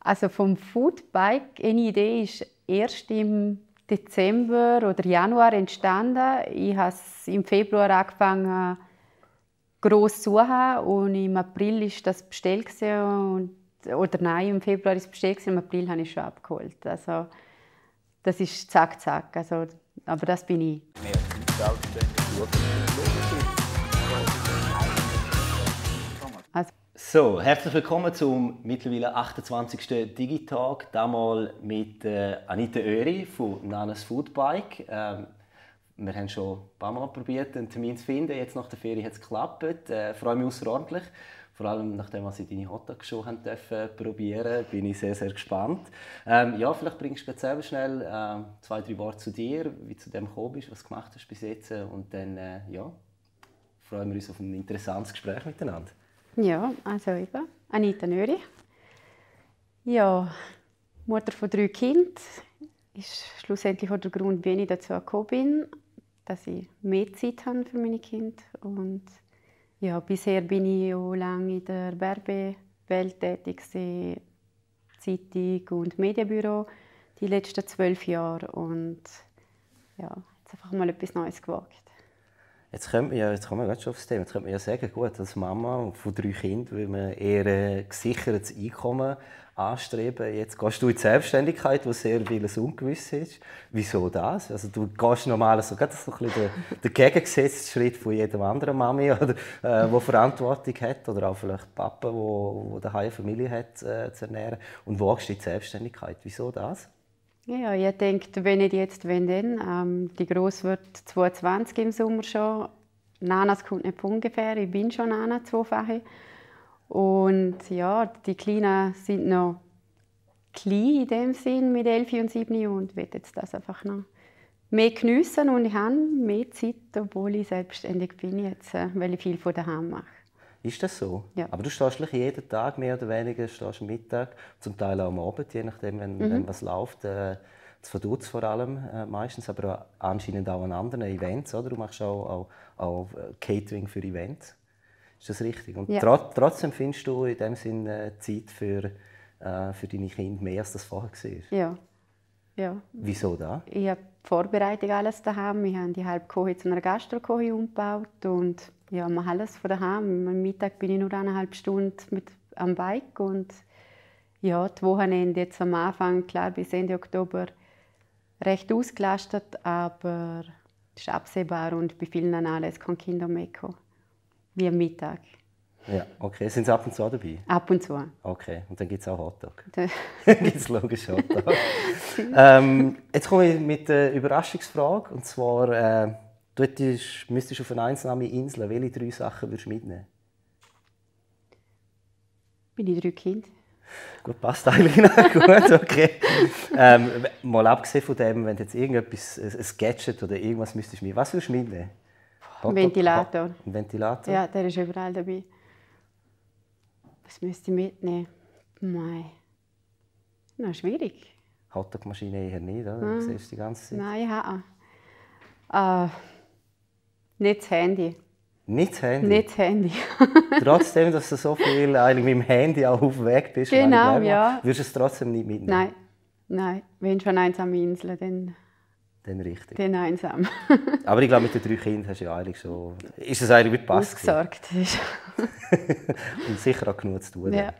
Also vom Foodbike, eine Idee ist erst im Dezember oder Januar entstanden. Ich habe es im Februar angefangen, gross zu suchen und im April ist das bestellt und oder nein, im Februar ist es bestellt im April habe ich schon abgeholt. Also das ist zack zack. Also, aber das bin ich. So, herzlich willkommen zum mittlerweile 28. Digitag, damals mit äh, Anita Öri von Nanas Foodbike. Ähm, wir haben schon ein paar Mal probiert, einen Termin zu finden. Jetzt nach der Ferie hat es geklappt. Äh, freue mich außerordentlich. Vor allem nachdem wir deine Hotdogs schon haben dürfen probieren, bin ich sehr, sehr gespannt. Ähm, ja, vielleicht bringst du selber schnell äh, zwei, drei Worte zu dir, wie du zu dem gekommen bist, was du gemacht hast bis jetzt. Äh, und dann, äh, ja, freuen wir uns auf ein interessantes Gespräch miteinander. Ja, also eben, Anita Nöri. Ja, Mutter von drei Kindern ist schlussendlich auch der Grund, wie ich dazu gekommen bin, dass ich mehr Zeit habe für meine Kinder. Und ja, bisher bin ich auch lange in der Werbewelt tätig, Zeitung und Medienbüro, die letzten zwölf Jahre. Und ja, jetzt einfach mal etwas Neues gewagt. Jetzt kommt man ja, jetzt kommen wir gerade schon aufs Thema, jetzt könnte man ja sagen, gut, als Mama von drei Kindern will man eher ein gesichertes Einkommen anstreben. Jetzt gehst du in die Selbstständigkeit, wo sehr vieles ungewiss ist. Wieso das? Also du gehst normal so, das ist so ein bisschen der, der Schritt von jedem anderen Mami, oder, äh, wo Verantwortung hat, oder auch vielleicht Papa, wo, wo daheim eine Familie hat, äh, zu ernähren. Und wo gehst du in die Selbstständigkeit? Wieso das? Ja, ich denke, wenn nicht jetzt, wenn denn? Ähm, die Gross wird 22 im Sommer schon. Nanas kommt nicht ungefähr. Ich bin schon Nana, zweifache. Und ja, die Kleinen sind noch klein in dem Sinn mit 11 und 7 und will jetzt das einfach noch mehr geniessen und ich habe mehr Zeit, obwohl ich selbstständig bin jetzt, äh, weil ich viel von daheim mache. Ist das so? Ja. Aber du stehst jeden Tag mehr oder weniger stehst am Mittag, zum Teil auch am Abend, je nachdem, wenn, mhm. wenn was läuft. Äh, das verdutzt vor allem äh, meistens, aber anscheinend auch an anderen Events. Oder? Du machst auch, auch, auch äh, Catering für Events. Ist das richtig? Und ja. trot, trotzdem findest du in dem Sinne äh, Zeit für, äh, für deine Kinder mehr, als das vorher war. Ja. ja. Wieso da? Ich habe die Vorbereitung alles daheim. Wir haben die halbe Koche zu einer gastro umgebaut. Und ja, man alles von daheim. Am Mittag bin ich nur eineinhalb Stunden mit, am Bike und ja, die Wochenende jetzt am Anfang, klar bis Ende Oktober, recht ausgelastet, aber es ist absehbar und bei vielen anderen, es kann Kinder mehr kommen, wie am Mittag. Ja, okay. Sind Sie ab und zu auch dabei? Ab und zu. Okay, und dann gibt es auch Hotdog. dann gibt es logisch Hotdog. ähm, jetzt komme ich mit der Überraschungsfrage und zwar... Äh, Du ist, müsstest auf eine einsame Insel. Welche drei Sachen würdest du mitnehmen? Meine drei Kinder. Gut, passt eigentlich noch. Gut, okay. Ähm, mal abgesehen von dem, wenn du jetzt irgendetwas, ein Gadget oder irgendwas müsstest mitnehmen, was würdest du mitnehmen? Ein Ventilator. Ein Ventilator? Ja, der ist überall dabei. Was müsste ich mitnehmen? Nein. Na, schwierig. Hotdog-Maschine eher nicht, oder? Du ah. siehst die ganze Zeit. Nein, ja. Äh, nicht das Handy. Nicht das Handy? Nicht das Handy. trotzdem, dass du so viel eigentlich mit dem Handy auch auf dem Weg bist, genau, ne? ja. würdest du es trotzdem nicht mitnehmen? Nein, nein. Wenn schon einsam Insel, dann... Dann richtig. Dann einsam. Aber ich glaube, mit den drei Kindern hast du ja eigentlich schon... Ist es eigentlich mit Pass Ausgesorgt ist. Und sicher auch genug zu tun. Ja.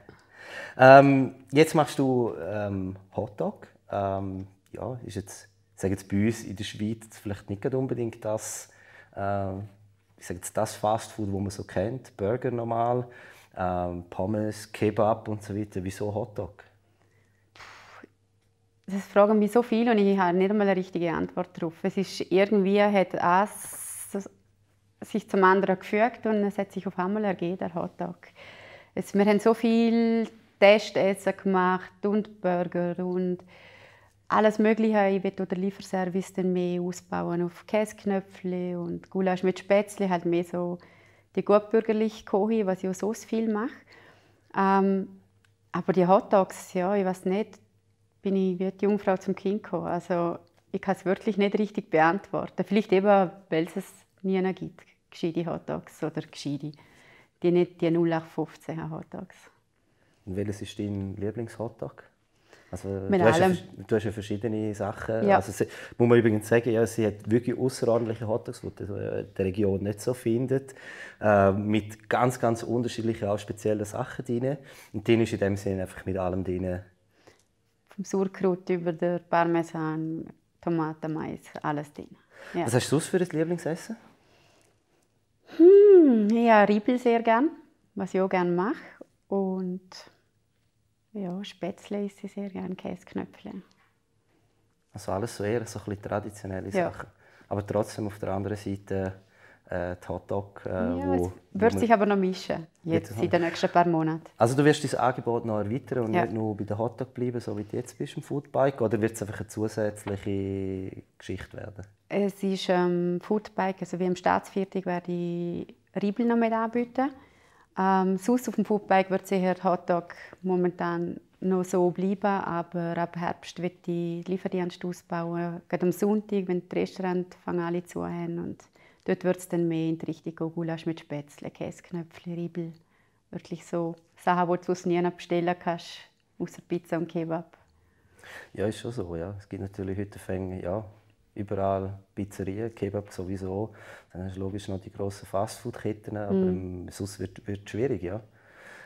Ähm, jetzt machst du ähm, Hotdog. Ähm, ja, ist jetzt, sage jetzt bei uns in der Schweiz vielleicht nicht unbedingt das äh, ich sage jetzt das Fastfood, wo man so kennt, Burger normal, äh, Pommes, Kebab und so weiter. Wieso Hotdog? Das fragen mich so viele und ich habe nicht einmal eine richtige Antwort darauf. Es ist irgendwie hat es sich zum anderen gefügt und es hat sich auf einmal ergeben, der Hotdog. Es, wir haben so viel Testessen gemacht und Burger und alles Mögliche. Ich will den Lieferservice dann mehr ausbauen auf Käseknöpfle und Gulasch mit Spätzle, halt mehr so die gutbürgerliche Koche, was ich auch sonst viel mache. Ähm, aber die Hotdogs, ja, ich weiß nicht, bin ich wie die Jungfrau zum Kind gekommen. Also ich kann es wirklich nicht richtig beantworten. Vielleicht eben, weil es nie mehr gibt, gescheite Hotdogs oder gescheite, die nicht die 0815 Hotdogs. Und welches ist dein Lieblingshotdog? Also, du, hast Ja, du hast ja verschiedene Sachen. Ja. Also, sie, muss man übrigens sagen, ja, sie hat wirklich außerordentliche Hotdogs, die äh, der Region nicht so findet. Äh, mit ganz, ganz unterschiedlichen, auch speziellen Sachen drin. Und die ist in dem Sinne einfach mit allem drin. Vom Sauerkraut über den Parmesan, Tomaten, Mais, alles drin. Ja. Was hast du sonst für ein Lieblingsessen? Hm, habe Riebel sehr gerne, was ich auch gerne mache. Und ja, Spätzle esse ich sehr gerne, Käseknöpfle. Also alles so eher so ein traditionelle ja. Sachen. Aber trotzdem auf der anderen Seite äh, die Hotdog. Äh, ja, wo, wird sich aber noch mischen, jetzt in den nächsten paar Monaten. Also du wirst dein Angebot noch erweitern und ja. nicht nur bei den Hotdog bleiben, so wie du jetzt bist im Foodbike, oder wird es einfach eine zusätzliche Geschichte werden? Es ist ähm, Foodbike, also wie im Staatsviertel werde ich Riebel noch mit anbieten. Ähm, sonst auf dem Foodbike wird sicher Hotdog momentan noch so bleiben, aber ab Herbst wird die Lieferdienst ausbauen. Gerade am Sonntag, wenn die Restaurants fangen alle zu haben. Und dort wird es dann mehr in die Richtung Gulasch mit Spätzle, Käseknöpfchen, Riebel. Wirklich so Sachen, die du sonst nie bestellen kannst, außer Pizza und Kebab. Ja, ist schon so. Ja. Es gibt natürlich heute Fänge, ja, überall Pizzerien, Kebab sowieso. Dann hast du logisch noch die grossen Fastfood-Ketten, aber mm. sonst wird es schwierig. Ja.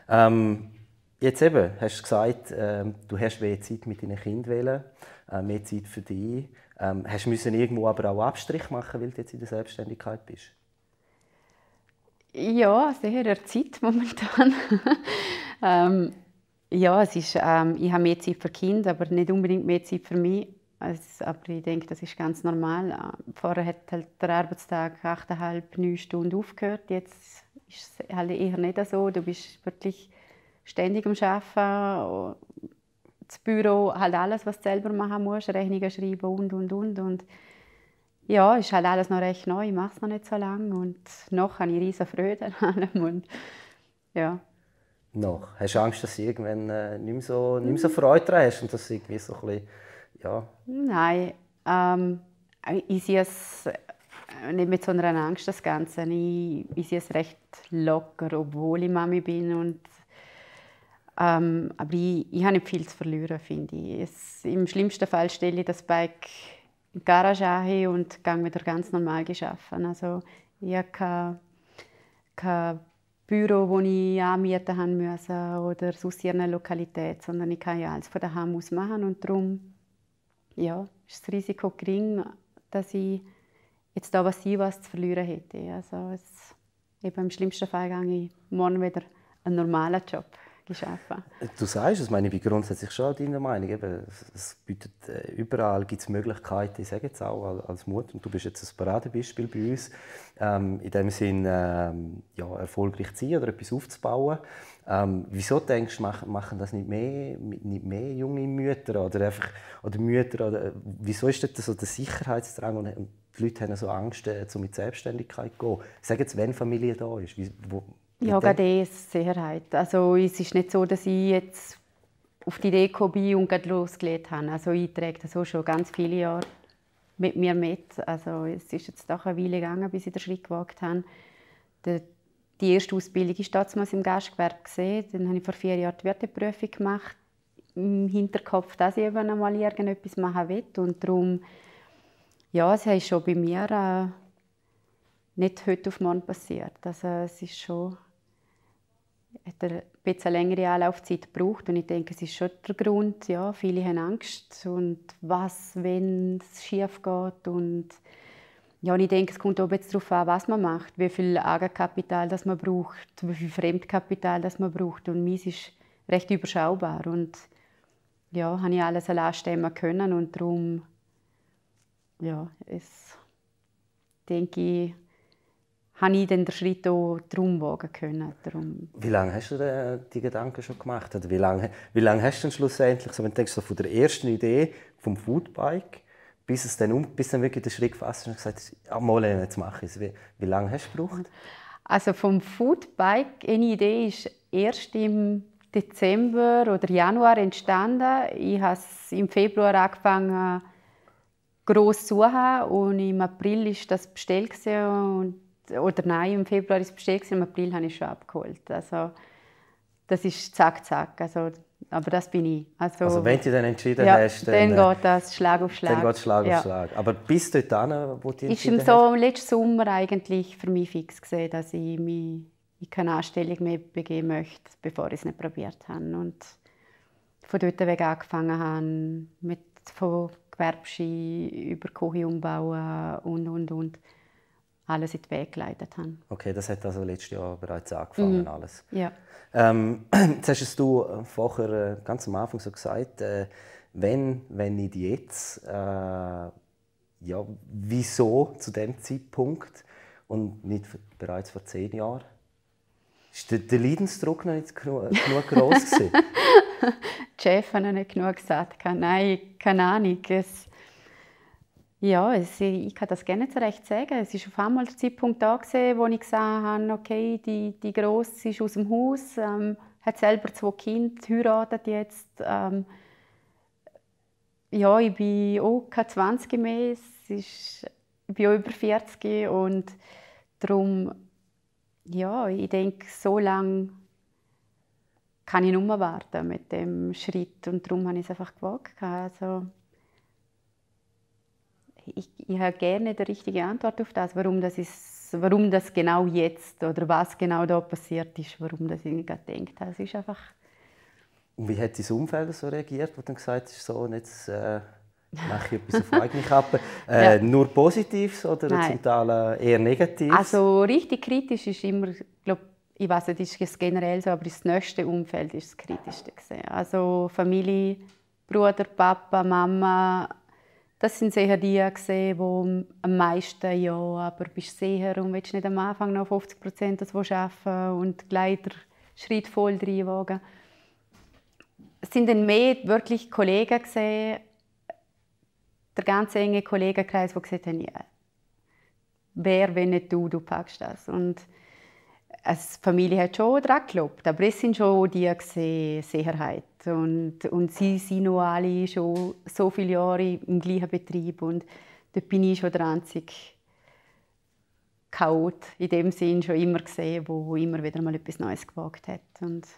Ähm, jetzt eben, hast du gesagt, ähm, du hast mehr Zeit mit deinen Kindern, wählen, äh, mehr Zeit für dich. Ähm, hast du müssen irgendwo aber auch Abstrich machen, weil du jetzt in der Selbstständigkeit bist? Ja, sehr Zeit momentan. ähm, ja, es ist, ähm, ich habe mehr Zeit für Kinder, aber nicht unbedingt mehr Zeit für mich. Also, aber ich denke, das ist ganz normal. Ah, vorher hat halt der Arbeitstag 8,5, 9 Stunden aufgehört. Jetzt ist es halt eher nicht so. Du bist wirklich ständig am Arbeiten. Das Büro, halt alles, was du selber machen musst, Rechnungen schreiben und, und, und. und ja, ist halt alles noch recht neu. Ich mache es noch nicht so lange. Und noch habe ich riesige Freude an allem. Und, ja. Noch? Hast du Angst, dass du irgendwann äh, nicht, mehr so, nicht mehr so Freude daran hast und dass irgendwie so ein bisschen ja. Nein, ähm, ich sehe es äh, nicht mit so einer Angst, das Ganze. Ich, ich sehe es recht locker, obwohl ich Mami bin. Und, ähm, aber ich, ich habe nicht viel zu verlieren, finde ich. Es, Im schlimmsten Fall stelle ich das Bike in die Garage ein und gehe wieder ganz normal arbeiten. Also, ich habe kein, kein Büro, das ich anmieten musste oder aus irgendeiner Lokalität, sondern ich kann ja alles von daheim aus machen. Und darum ja, ist das Risiko gering, dass ich jetzt da was sein, was zu verlieren hätte. Also es, eben im schlimmsten Fall gehe ich morgen wieder einen normalen Job. Geschaffen. Du sagst das meine ich bin grundsätzlich schon deiner Meinung. es bietet, äh, überall gibt es Möglichkeiten, ich sage jetzt auch als Mut. und du bist jetzt ein Paradebeispiel bei uns, ähm, in dem Sinn ähm, ja, erfolgreich zu sein oder etwas aufzubauen. Ähm, wieso denkst du, machen das nicht mehr, nicht mehr junge Mütter oder, einfach, oder Mütter? Oder, wieso ist das so der Sicherheitsdrang und, und die Leute haben so Angst, äh, so mit Selbstständigkeit zu gehen? Sagen jetzt, wenn Familie da ist, wie, wo, ja, gerade das, eh Sicherheit. Also es ist nicht so, dass ich jetzt auf die Idee gekommen bin und losgelegt habe. Also ich trage das auch schon ganz viele Jahre mit mir mit. Also es ist jetzt doch eine Weile gegangen, bis ich den Schritt gewagt habe. Der die erste Ausbildung war damals im Gastgewerbe. Dann habe ich vor vier Jahren die Wirteprüfung gemacht. Im Hinterkopf, dass ich eben einmal irgendetwas machen will. Und darum, ja, es ist schon bei mir äh, nicht heute auf morgen passiert. Also, es ist schon hat ein bisschen längere Anlaufzeit gebraucht und ich denke, es ist schon der Grund. Ja, viele haben Angst und was, wenn es schief geht und ja, und ich denke, es kommt auch jetzt darauf an, was man macht, wie viel Eigenkapital das man braucht, wie viel Fremdkapital das man braucht. Und meins ist recht überschaubar. Und ja, habe ich alles allein stemmen können. Und darum, ja, es, denke ich, habe ich den Schritt auch drum wagen können. Darum. Wie lange hast du denn äh, die Gedanken schon gemacht? Oder wie lange, wie lange hast du denn schlussendlich, so, wenn du denkst, so von der ersten Idee vom Foodbike bis, es dann, um, bis dann wirklich der Schritt gefasst ist und gesagt hast, ja, mal, äh, jetzt mache ich es. Wie, wie lange hast du gebraucht? Also vom Foodbike, eine Idee ist erst im Dezember oder Januar entstanden. Ich habe es im Februar angefangen, gross zu suchen und im April ist das bestellt und oder nein, im Februar ist es bestellt, im April habe ich es schon abgeholt. Also das ist zack zack. Also aber das bin ich. Also, also wenn du dann entschieden ja, hast, dann, dann äh, geht das Schlag auf Schlag. Dann geht Schlag ja. auf Schlag. Aber bis dorthin, wo du entschieden Ist so im letzten Sommer eigentlich für mich fix gesehen, dass ich mich in keine Anstellung mehr begeben möchte, bevor ich es nicht probiert habe. Und von dort weg angefangen habe, mit von Gewerbschi über Küche umbauen und, und, und alles in den Weg geleitet haben. Okay, das hat also letztes Jahr bereits angefangen mhm. alles. Ja. Ähm, jetzt hast du äh, vorher äh, ganz am Anfang so gesagt, äh, wenn, wenn nicht jetzt, äh, ja, wieso zu dem Zeitpunkt und nicht bereits vor zehn Jahren? Ist der, der Leidensdruck noch nicht äh, genug, groß gewesen? Die Chefin hat nicht genug gesagt, nein, keine Ahnung. Ja, es, ich kann das gerne zu Recht sagen. Es ist auf einmal der Zeitpunkt da gewesen, wo ich gesehen habe, okay, die, die Grosse ist aus dem Haus, ähm, hat selber zwei Kinder, heiratet jetzt. Ähm, ja, ich bin auch keine 20 mehr, es ist, ich bin auch über 40 und darum, ja, ich denke, so lange kann ich nur warten mit dem Schritt und darum habe ich es einfach gewagt. Also, ich, ich habe gerne die richtige Antwort auf das, warum das ist, warum das genau jetzt oder was genau da passiert ist, warum das ich nicht denkt. Das ist einfach. Und wie hat dein Umfeld so reagiert, wo dann gesagt hast, so, und jetzt äh, mache ich etwas auf eigene Kappe? Äh, ja. Nur Positives oder Nein. zum Teil äh, eher Negatives? Also richtig kritisch ist immer, glaub, ich weiß nicht, ist generell so, aber das nächste Umfeld ist das kritischste. Gewesen. Also Familie, Bruder, Papa, Mama, das sind sicher die, gewesen, die am meisten ja, aber bist sicher und willst nicht am Anfang noch 50 Prozent das arbeiten und gleich den Schritt voll reinwagen. Es sind dann mehr wirklich Kollegen gewesen, der ganze enge Kollegenkreis, der gesagt haben, ja, wer, wenn nicht du, du packst das. Und die Familie hat schon daran geglaubt, aber es sind schon die gesehen, Sicherheit. Und, und sie sind noch alle schon so viele Jahre im gleichen Betrieb und dort bin ich schon der einzige Chaot in dem Sinn schon immer gesehen, wo immer wieder mal etwas Neues gewagt hat. Und, ja.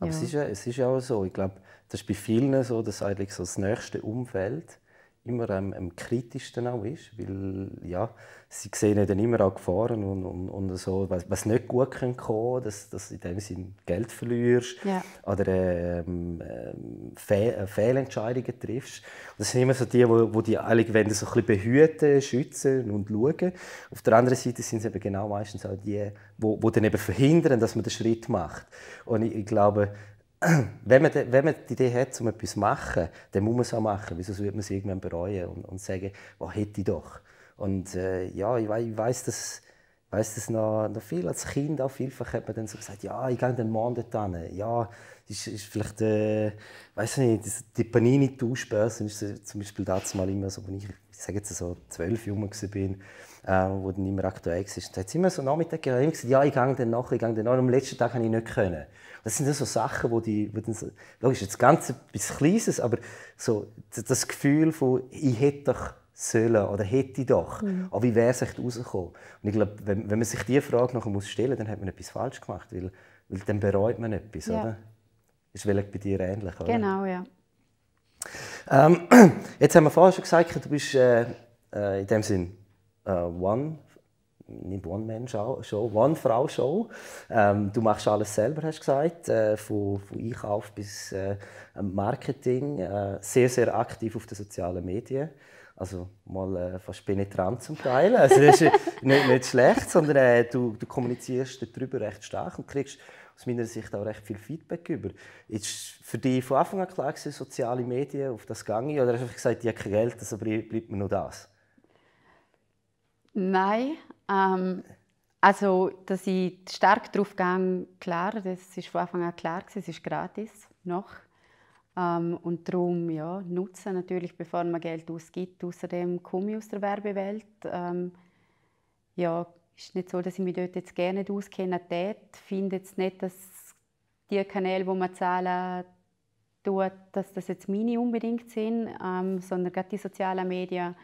Aber es ist, ja, es ist ja auch so, ich glaube, das ist bei vielen so, dass eigentlich so das nächste Umfeld immer am, am, kritischsten auch ist, weil ja, sie sehen dann immer auch Gefahren und, und, und so, was, was nicht gut kann kommen, dass, dass in dem Sinn Geld verlierst ja. oder ähm, ähm Fehl, äh, Fehlentscheidungen triffst. Und das sind immer so die, wo, wo die alle wollen, so ein bisschen behüten, schützen und schauen. Auf der anderen Seite sind es eben genau meistens auch die, wo, dann eben verhindern, dass man den Schritt macht. Und ich, ich glaube, wenn man, wenn man die Idee hat, um etwas zu machen, dann muss man es auch machen. Wieso würde man es irgendwann bereuen und, und sagen, was hätte ich doch? Und äh, ja, ich, ich weiß das, weiß das noch, noch viel. Als Kind auch vielfach hat man dann so gesagt, ja, ich gehe den Mond dorthin. Ja, ist, ist vielleicht, äh, weiß nicht, die Panini-Tauschbörse ist zum Beispiel dazu mal immer so, als ich, ich sage jetzt so, zwölf Jungen war, äh, wo nicht mehr aktuell war. Und da hat es immer so Nachmittag immer gesagt, ja, ich gehe dann nachher, ich gehe dann nachher. Und Am letzten Tag konnte ich nicht. Können. das sind so Sachen, wo die, wo dann so, logisch, jetzt ganz etwas Kleines, aber so das Gefühl von, ich hätte doch sollen oder hätte doch, mhm. aber ah, wie wäre es echt rausgekommen? Und ich glaube, wenn, wenn man sich diese Frage nachher muss stellen dann hat man etwas falsch gemacht, weil, weil dann bereut man etwas, ja. oder? Ist vielleicht bei dir ähnlich, oder? Genau, ja. Ähm, jetzt haben wir vorher schon gesagt, du bist äh, äh in dem Sinne äh, One nicht One-Man-Show, One-Frau-Show. Ähm, du machst alles selber, hast du gesagt, äh, von, von Einkauf bis äh, Marketing. Äh, sehr, sehr aktiv auf den sozialen Medien. Also mal äh, fast penetrant zum Teil. Also, das ist nicht, nicht schlecht, sondern äh, du, du kommunizierst darüber recht stark und kriegst aus meiner Sicht auch recht viel Feedback über. Ist für dich von Anfang an klar soziale Medien, auf das gegangen? Oder hast du einfach gesagt, ich habe kein Geld, also bleibt mir nur das? Nein. Ähm, also, dass ich stark darauf gehe, klar, das war von Anfang an klar, es ist gratis, noch. Ähm, und darum ja, nutzen natürlich, bevor man Geld ausgibt. Außerdem komme ich aus der Werbewelt. Ähm, ja, ist nicht so, dass ich mich dort jetzt gerne nicht auskennen Ich finde jetzt nicht, dass die Kanäle, die man zahlen tut, dass das jetzt meine unbedingt sind, ähm, sondern gerade die sozialen Medien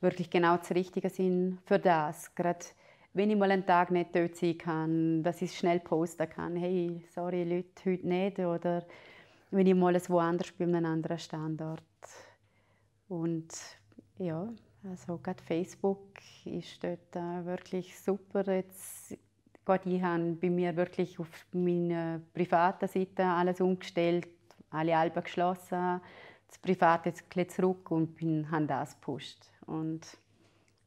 wirklich genau das Richtige sind für das. Gerade wenn ich mal einen Tag nicht dort sein kann, dass ich schnell posten kann, hey, sorry Leute, heute nicht. Oder wenn ich mal woanders bin, an einem anderen Standort. Und ja, also gerade Facebook ist dort äh, wirklich super. Jetzt, Gott, ich habe bei mir wirklich auf meiner privaten Seite alles umgestellt, alle Alben geschlossen das Private jetzt zurück und bin, habe das gepusht. Und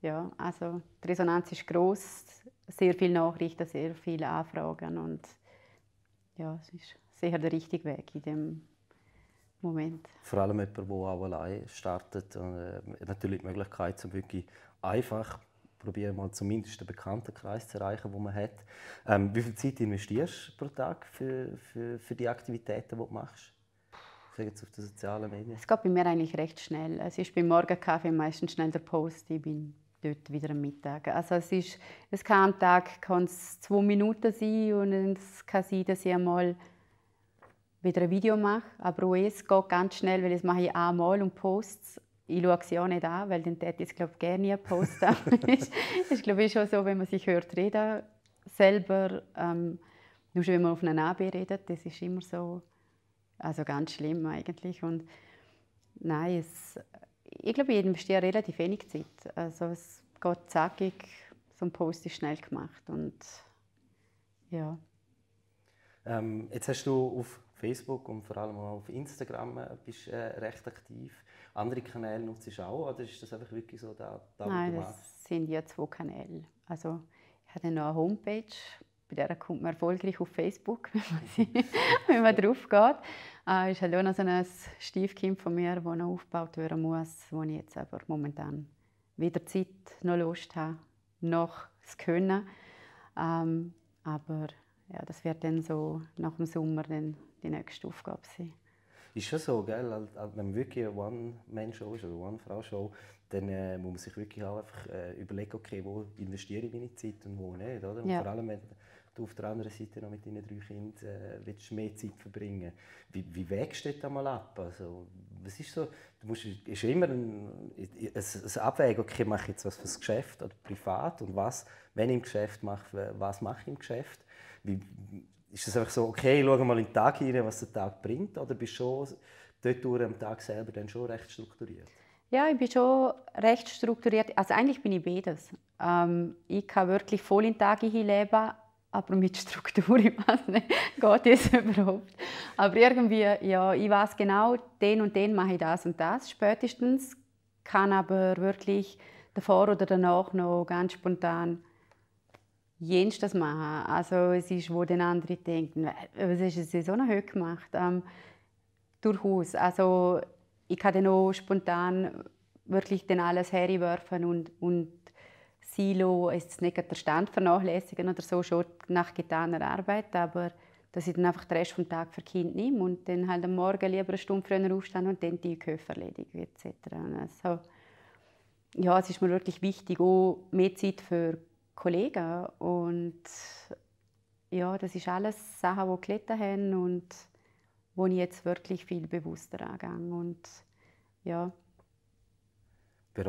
ja, also die Resonanz ist groß, sehr viele Nachrichten, sehr viele Anfragen und ja, es ist sicher der richtige Weg in dem Moment. Vor allem jemand, der auch allein startet, äh, natürlich die Möglichkeit, um wirklich einfach probieren mal zumindest den Bekanntenkreis zu erreichen, den man hat. Ähm, wie viel Zeit investierst du pro Tag für, für, für die Aktivitäten, die du machst? kriegen auf den sozialen Medien? Es geht bei mir eigentlich recht schnell. Es ist beim Morgenkaffee meistens schnell der Post. Ich bin dort wieder am Mittag. Also es, ist, es kann am Tag kann es zwei Minuten sein und es kann sein, dass ich einmal wieder ein Video mache. Aber es geht ganz schnell, weil das mache ich einmal und poste es. ich schaue sie auch nicht an, weil dann hätte ich es glaube ich, gerne posten. ist, ist schon so, wenn man sich hört reden, selber, ähm, nur schon wenn man auf einen AB redet, das ist immer so, also ganz schlimm eigentlich. Und nein, es, ich glaube, jedem besteht relativ wenig Zeit. Also es geht zackig, so ein Post ist schnell gemacht und ja. Ähm, jetzt hast du auf Facebook und vor allem auch auf Instagram äh, bist, äh, recht aktiv. Andere Kanäle nutzt du auch oder ist das einfach wirklich so da, da Nein, das sind ja zwei Kanäle. Also ich habe noch eine Homepage, bei der kommt man erfolgreich auf Facebook, wenn man drauf geht. Äh, ist halt auch noch so ein Stiefkind von mir, das noch aufgebaut werden muss, wo ich jetzt aber momentan weder Zeit noch Lust habe, noch das Können. Ähm, aber ja, das wird dann so nach dem Sommer dann die nächste Aufgabe sein. Ist schon so, gell? wenn man wirklich eine One-Man-Show ist oder One-Frau-Show, dann äh, muss man sich wirklich auch einfach äh, überlegen, okay, wo investiere ich meine Zeit und wo nicht. Oder? Und ja. vor allem, wenn, du auf der anderen Seite noch mit deinen drei Kindern äh, willst mehr Zeit verbringen Wie, wie wägst du das einmal ab? Also, was ist so, du musst, ist immer ein, ein, ein Abwägen, okay, mache ich jetzt was fürs Geschäft oder privat und was, wenn ich im Geschäft mache, was mache ich im Geschäft? Wie, ist es einfach so, okay, schau mal in den Tag hinein, was der Tag bringt, oder bist du schon dort durch am Tag selber dann schon recht strukturiert? Ja, ich bin schon recht strukturiert. Also eigentlich bin ich beides. Ähm, ich kann wirklich voll in den Tag hineinleben, aber mit Struktur, ich weiß nicht, geht das überhaupt? Aber irgendwie, ja, ich weiß genau, den und den mache ich das und das spätestens, kann aber wirklich davor oder danach noch ganz spontan jens das machen. Also es ist, wo den anderen denken, äh, was ist es so eine gemacht? Ähm, durchaus. Also ich kann dann auch spontan wirklich dann alles herwerfen und, und Silo, ist nicht der Stand vernachlässigen oder so, schon nach getaner Arbeit, aber dass ich dann einfach den Rest vom Tag für Kind nehme und dann halt am Morgen lieber eine Stunde früher aufstehen und dann die Köpfe erledigen etc. Also, ja, es ist mir wirklich wichtig, auch mehr Zeit für Kollegen und ja, das ist alles Sachen, die gelitten haben und wo ich jetzt wirklich viel bewusster angehe und ja.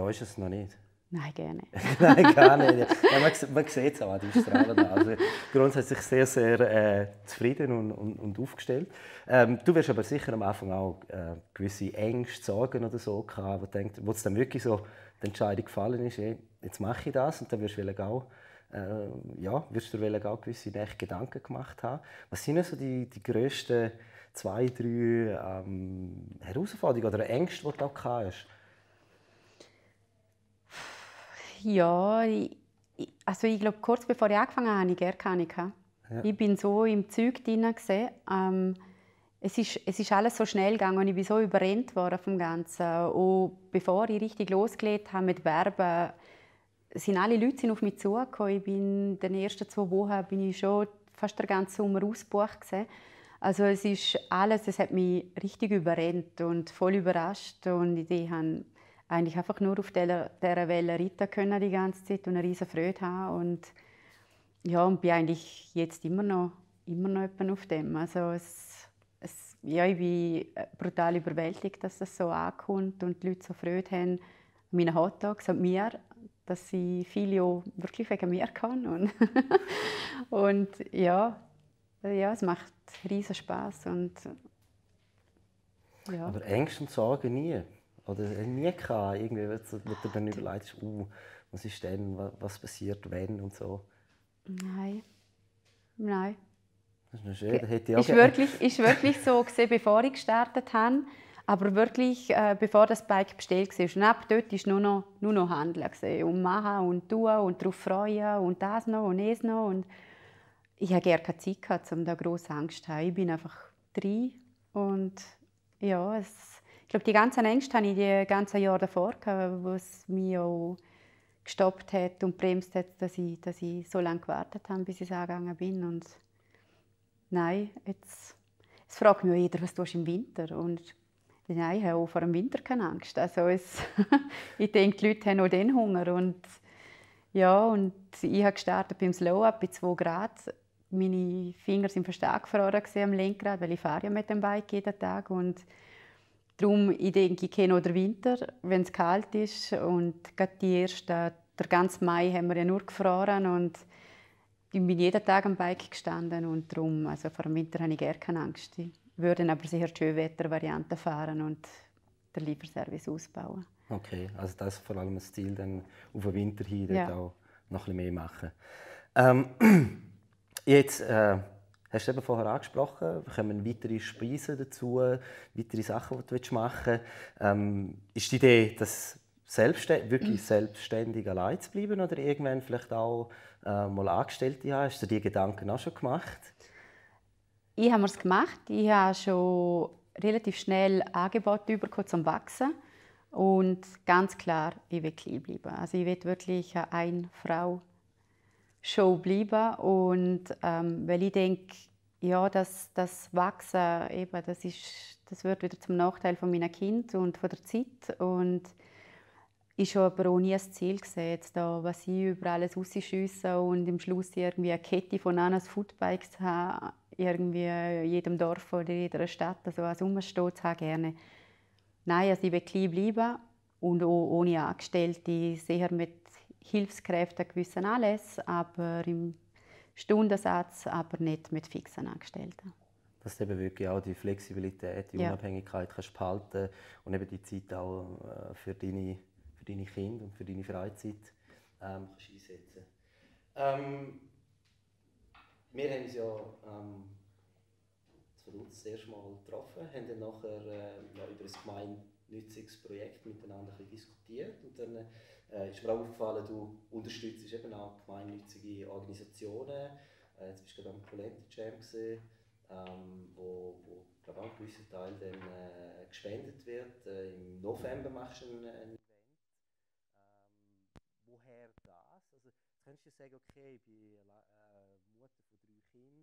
ist es noch nicht? Nein, gerne. Nein, gar nicht. Ja, man, man sieht es auch an deinem Strahlen. Also grundsätzlich sehr, sehr äh, zufrieden und, und, und aufgestellt. Ähm, du wirst aber sicher am Anfang auch äh, gewisse Ängste, Sorgen oder so haben, wo du denkst, wo es dann wirklich so die Entscheidung gefallen ist, ey, jetzt mache ich das und dann wirst du auch äh, ja, wirst du auch gewisse Gedanken gemacht haben. Was sind also die, die grössten zwei, drei ähm, Herausforderungen oder Ängste, die du auch hast? ja, ich, also ich glaube, kurz bevor ich angefangen habe, habe ich gerne ja. Ich bin so im Zeug drin. ähm, es ist, es ist alles so schnell gegangen und ich bin so überrennt worden vom Ganzen. Und bevor ich richtig losgelegt habe mit Werben, sind alle Leute auf mich zugekommen. Ich bin in den ersten zwei Wochen bin ich schon fast den ganzen Sommer ausgebucht. Also es ist alles, es hat mich richtig überrennt und voll überrascht und ich habe eigentlich einfach nur auf dieser, Welle reiten können die ganze Zeit und eine riesige Freude haben. Und, ja, und bin eigentlich jetzt immer noch, immer noch auf dem. Also es, es, ja, ich bin äh, brutal überwältigt, dass das so ankommt und die Leute so Freude haben an meinen Hotdogs und mir, dass ich viele auch wirklich wegen mir kann. Und, und ja, ja, es macht riesen Spass. und ja. Aber Ängste und Sorgen nie. Oder äh, nie gehabt. Irgendwie, wenn du dir dann überlegst, uh, was ist denn, was passiert, wenn und so. Nein. Nein. Das ist noch schön. Das hätte ich auch ist, gerne. wirklich, ist wirklich so, gewesen, bevor ich gestartet habe. Aber wirklich, äh, bevor das Bike bestellt war. Und ab dort war nur noch, nur noch Handeln. Gewesen. Und machen und tun und darauf freuen und das noch und es noch. Und ich hatte gerne keine Zeit, gehabt, um da grosse Angst zu haben. Ich bin einfach drei und ja, es ich glaube, die ganzen Ängste hatte ich die ganzen Jahre davor, was mich auch gestoppt hat und bremst hat, dass ich, dass ich so lange gewartet habe, bis ich angegangen bin. Und nein, jetzt, jetzt fragt mich jeder, was du im Winter und nein, ich habe auch vor dem Winter keine Angst. Also es, ich denke, die Leute haben auch den Hunger und ja, und ich habe gestartet beim Slow-Up bei 2 Grad. Meine Finger waren fast angefroren am Lenkrad, weil ich fahre ja mit dem Bike jeden Tag fahre. Darum, ich denke, ich kenne auch den Winter, wenn es kalt ist. Und gerade die ersten, der ganze Mai haben wir ja nur gefroren und ich bin jeden Tag am Bike gestanden und darum, also vor dem Winter habe ich gar keine Angst. Ich würde aber sicher die Schönwettervariante fahren und den Lieferservice ausbauen. Okay, also das ist vor allem das Ziel, dann auf den Winter hin ja. auch noch ein bisschen mehr machen. Ähm, jetzt... Äh hast du eben vorher angesprochen, kommen weitere Speisen dazu, weitere Sachen, die du machen willst. Ähm, ist die Idee, dass selbstständig, wirklich mhm. selbstständig allein zu bleiben oder irgendwann vielleicht auch äh, mal Angestellte haben? Hast du dir Gedanken auch schon gemacht? Ich habe es gemacht. Ich habe schon relativ schnell Angebote bekommen zum Wachsen. Und ganz klar, ich will klein bleiben. Also ich will wirklich eine Frau schon bleiben. Und ähm, weil ich denke, ja, das, das Wachsen, eben, das, ist, das wird wieder zum Nachteil von meiner Kind und von der Zeit. Und ich habe aber auch nie das Ziel gesehen, da, was ich über alles rausschiessen und am Schluss irgendwie eine Kette von Annas Footbikes haben, irgendwie in jedem Dorf oder in jeder Stadt, also als Umstehen zu gerne. Nein, also ich will klein bleiben und auch ohne Angestellte, sicher mit Hilfskräfte gewissen alles, aber im Stundensatz, aber nicht mit fixen Angestellten. Dass du eben wirklich auch die Flexibilität, die ja. Unabhängigkeit kannst behalten und eben die Zeit auch äh, für deine, für deine Kinder und für deine Freizeit ähm, kannst einsetzen ähm, Wir haben uns ja ähm, das erste Mal getroffen, haben dann nachher äh, über ein gemeinnütziges Projekt miteinander diskutiert und dann äh, ist mir auch aufgefallen, du unterstützt eben auch gemeinnützige Organisationen. Äh, jetzt bist du gerade am Polenta Jam gesehen, ähm, wo, wo glaube auch ein gewisser Teil dann äh, gespendet wird. Äh, Im November machst du ein, ein Event. Ähm, woher das? Also jetzt kannst du sagen, okay, ich bin äh, äh, Mutter von drei Kindern, ähm,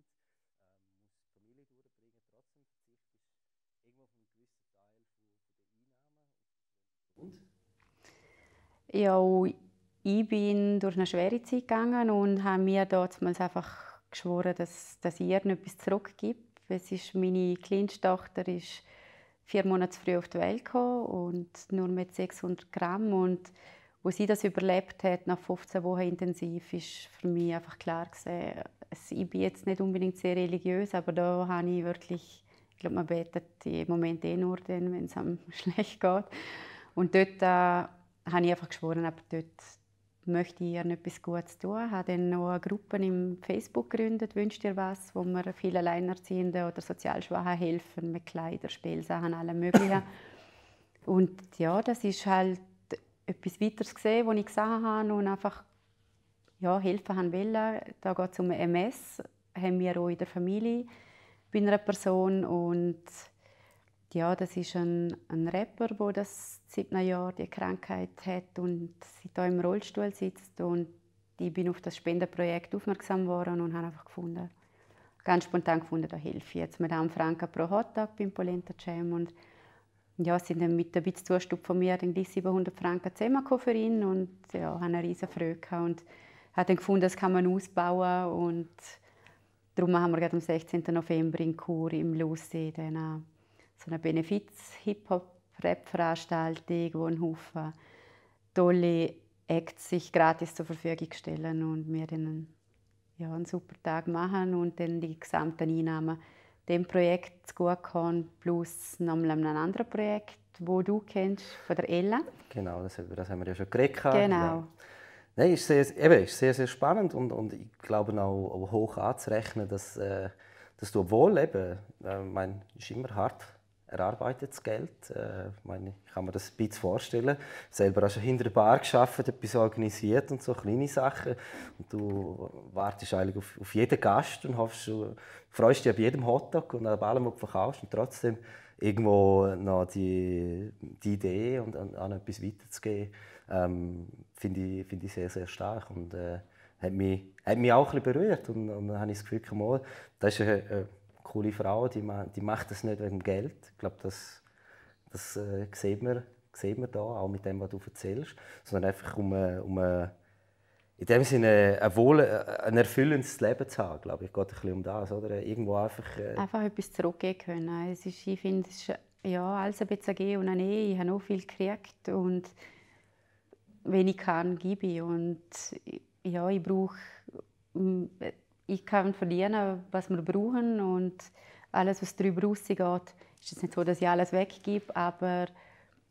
muss die Familie durchbringen, trotzdem verzichtest irgendwo auf einen gewissen Teil von, von der Einnahmen. Und? ja ich bin durch eine schwere Zeit gegangen und habe mir damals einfach geschworen, dass, dass ich ihr etwas zurückgebe. Es ist, meine kleinste Tochter ist vier Monate früh auf die Welt gekommen und nur mit 600 Gramm. Und wo sie das überlebt hat, nach 15 Wochen intensiv, ist für mich einfach klar gewesen, ich bin jetzt nicht unbedingt sehr religiös, aber da habe ich wirklich, ich glaube, man betet im Moment eh nur wenn es einem schlecht geht. Und dort äh, habe ich einfach geschworen, aber dort möchte ich ihr etwas Gutes tun. Ich habe dann noch eine Gruppe im Facebook gegründet, «Wünscht ihr was?», wo wir vielen Alleinerziehenden oder Sozialschwachen helfen mit Kleider, Spielsachen, allem Möglichen. Und ja, das ist halt etwas weiteres gesehen, was ich gesehen habe und einfach ja, helfen haben wollen. Da geht es um MS, haben wir auch in der Familie bei einer Person und ja, das ist ein, ein Rapper, der das seit einem Jahr die Krankheit hat und seit im Rollstuhl sitzt. Und ich bin auf das Spendenprojekt aufmerksam geworden und habe einfach gefunden, ganz spontan gefunden, da helfe ich jetzt mit einem Franken pro Hottag beim Polenta Jam. Und ja, sind dann mit ein bisschen Zustub von mir dann 700 Franken zusammengekommen für ihn und ja, habe eine riesige Freude und habe dann gefunden, das kann man ausbauen und darum haben wir gerade am 16. November in Chur im Lucy dann äh, so eine Benefiz-Hip-Hop-Rap-Veranstaltung, wo ein Haufen tolle Acts sich gratis zur Verfügung stellen und wir dann ja, einen super Tag machen und dann die gesamten Einnahmen dem Projekt zugutekommen, plus nochmal einem anderen Projekt, wo du kennst, von der Ella. Genau, das, das haben wir ja schon geredet. Genau. genau. Nein, ist sehr, eben, ist sehr, sehr spannend und, und ich glaube auch, auch hoch anzurechnen, dass, äh, dass du, obwohl eben, äh, mein, ist immer hart erarbeitetes Geld. Äh, ich, meine, ich kann mir das ein bisschen vorstellen. Selber hast du hinter der Bar geschafft, etwas organisiert und so kleine Sachen. Und du wartest eigentlich auf, auf jeden Gast und hoffst, du freust dich ab jedem Hotdog und ab allem, was du verkaufst. Und trotzdem irgendwo noch die, die Idee und an, etwas weiterzugeben, ähm, finde ich, find ich sehr, sehr stark. Und, äh, hat mich, hat mich auch ein bisschen berührt und, und dann habe ich das Gefühl, mal, das ist eine, coole Frauen, die, die macht das nicht wegen Geld. Ich glaube, das, das äh, sieht, man, sieht man da, auch mit dem, was du erzählst. Sondern einfach um, äh, um äh, in dem Sinne ein, wohl, äh, ein erfüllendes Leben zu haben, glaube ich. Geht ein bisschen um das, oder? Irgendwo einfach... Äh einfach etwas zurückgeben können. Es ist, ich finde, es ist ja, alles ein bisschen gehen und ein Nein. Ich habe auch viel gekriegt und wenn ich kann, gebe ich. Und ja, ich brauche mm, ich kann verdienen, was wir brauchen und alles, was darüber rausgeht, ist es nicht so, dass ich alles weggebe, aber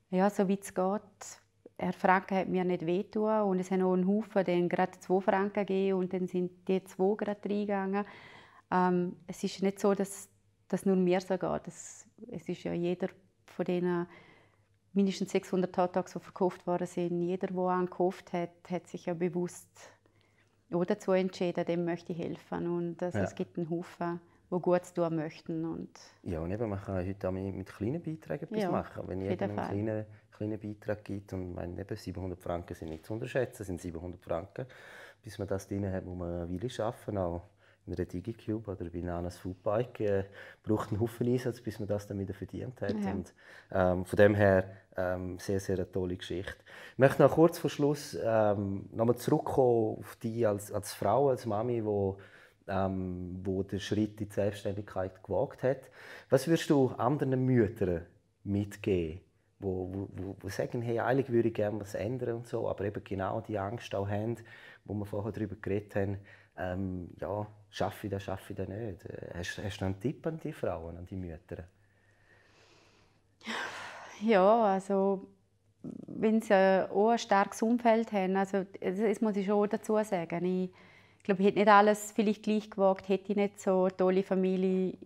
ja, so wie es geht, Herr Franken hat mir nicht wehgetan und es haben auch einen Haufen, denen gerade zwei Franken gegeben und dann sind die zwei gerade reingegangen. Ähm, es ist nicht so, dass das nur mir so geht. Das, es ist ja jeder von denen mindestens 600 Tattags, die verkauft worden sind, jeder, der einen hat, hat sich ja bewusst oder zu entscheiden, dem möchte ich helfen. Und also, ja. es gibt einen Haufen, die gut tun möchten. Und ja, und eben, man kann heute auch mit kleinen Beiträgen etwas ja, machen. Wenn jeder einen kleinen, kleinen Beitrag gibt und meine, eben 700 Franken sind nicht zu unterschätzen, sind 700 Franken, bis man das drin hat, wo man will arbeiten auch mit einer DigiCube oder bei einem Foodbike äh, braucht einen Haufen Einsatz, bis man das dann wieder verdient hat. Ja. Und, ähm, von dem her ähm, sehr, sehr eine tolle Geschichte. Ich möchte noch kurz vor Schluss ähm, nochmal zurückkommen auf dich als, als Frau, als Mami, die ähm, wo den Schritt in die Selbstständigkeit gewagt hat. Was würdest du anderen Müttern mitgeben, wo, wo, wo sagen, hey, eigentlich würde ich gerne was ändern und so, aber eben genau die Angst auch haben, wo wir vorher darüber geredet haben, ähm, ja, schaffe ich das, schaffe ich das nicht? Äh, hast, hast du einen Tipp an die Frauen, an die Mütter? Ja, also wenn sie äh, auch ein starkes Umfeld haben, also das muss ich schon dazu sagen. Ich, glaube, ich hätte nicht alles vielleicht gleich gewagt, hätte ich nicht so eine tolle Familie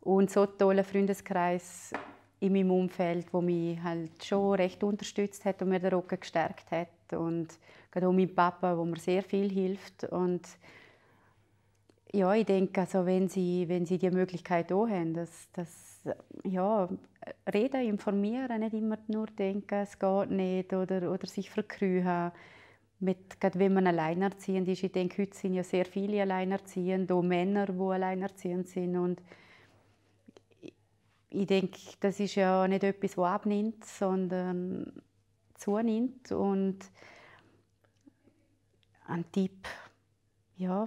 und so einen tollen Freundeskreis in meinem Umfeld, wo mich halt schon recht unterstützt hat und mir den Rücken gestärkt hat und gerade auch mein Papa, wo mir sehr viel hilft und ja, ich denke, also wenn sie, wenn sie die Möglichkeit auch haben, dass, dass ja, reden, informieren, nicht immer nur denken, es geht nicht oder, oder sich verkrühen. Mit, gerade wenn man alleinerziehend ist, ich denke, heute sind ja sehr viele alleinerziehend, auch Männer, die alleinerziehend sind und ich denke, das ist ja nicht etwas, das abnimmt, sondern zunimmt und ein Tipp, ja,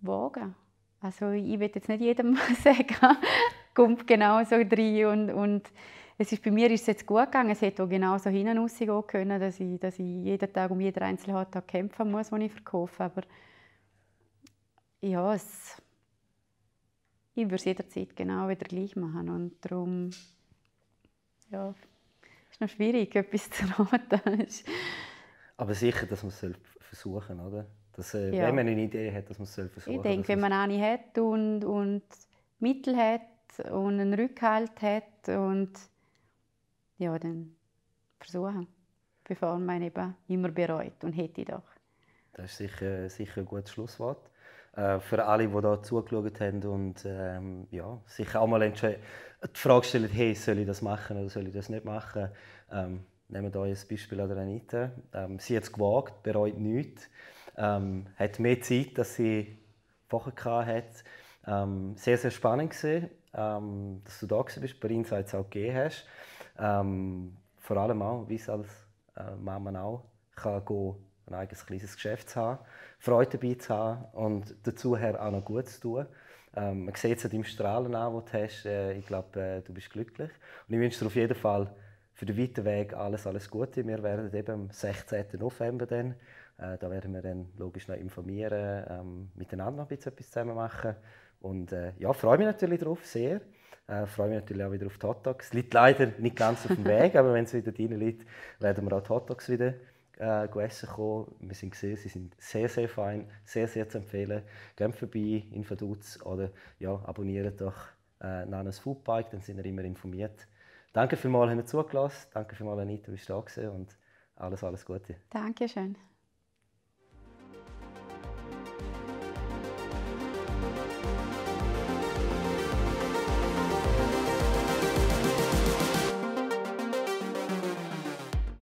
wagen. Also ich will jetzt nicht jedem sagen, kommt genau so rein und, und es ist, bei mir ist es jetzt gut gegangen. Es hätte auch genau so hinten rausgehen können, dass ich, dass ich jeden Tag um jeden einzelnen Tag kämpfen muss, den ich verkaufe. Aber ja, es, ich würde es jederzeit genau wieder gleich machen. Und darum ja, ist noch schwierig, etwas zu raten. Aber sicher, dass man es versuchen soll, oder? Dass, äh, ja. Wenn man eine Idee hat, dass man es versuchen Ich denke, wenn man eine hat und, und Mittel hat und einen Rückhalt hat und ja, dann versuchen, bevor man eben immer bereut und hätte doch. Das ist sicher, sicher ein gutes Schlusswort. Äh, für alle, die da zugeschaut haben und ähm, ja, sich auch mal die Frage stellen, hey, soll ich das machen oder soll ich das nicht machen? Ähm, nehmen wir hier ein Beispiel an der Anita. Ähm, sie hat es gewagt, bereut nichts ähm, hat mehr Zeit, als sie vorher hatte. Ähm, sehr, sehr spannend war, ähm, dass du da bist, bei Insights auch gegeben hast. Ähm, vor allem auch, wie es als äh, Mama auch kann gehen, ein eigenes kleines Geschäft zu haben, Freude dabei zu haben und dazu auch noch gut zu tun. Ähm, man sieht es an deinem Strahlen an, den du hast. Äh, ich glaube, äh, du bist glücklich. Und ich wünsche dir auf jeden Fall für den weiten Weg alles, alles Gute. Wir werden eben am 16. November dann äh, da werden wir dann logisch noch informieren, ähm, miteinander noch ein bisschen etwas zusammen machen. Und äh, ja, freue mich natürlich darauf, sehr. Äh, freue mich natürlich auch wieder auf die Hotdogs. Liegt leider nicht ganz auf dem Weg, aber wenn es wieder drin liegt, werden wir auch die Hotdogs wieder äh, essen kommen. Wir sind gesehen, sie sind sehr, sehr fein, sehr, sehr zu empfehlen. Geht vorbei in Vaduz oder ja, abonniert doch äh, Nanas Foodbike, dann sind wir immer informiert. Danke vielmals, dass ihr zugelassen Danke vielmals, Anita, dass du da warst und alles, alles Gute. Dankeschön.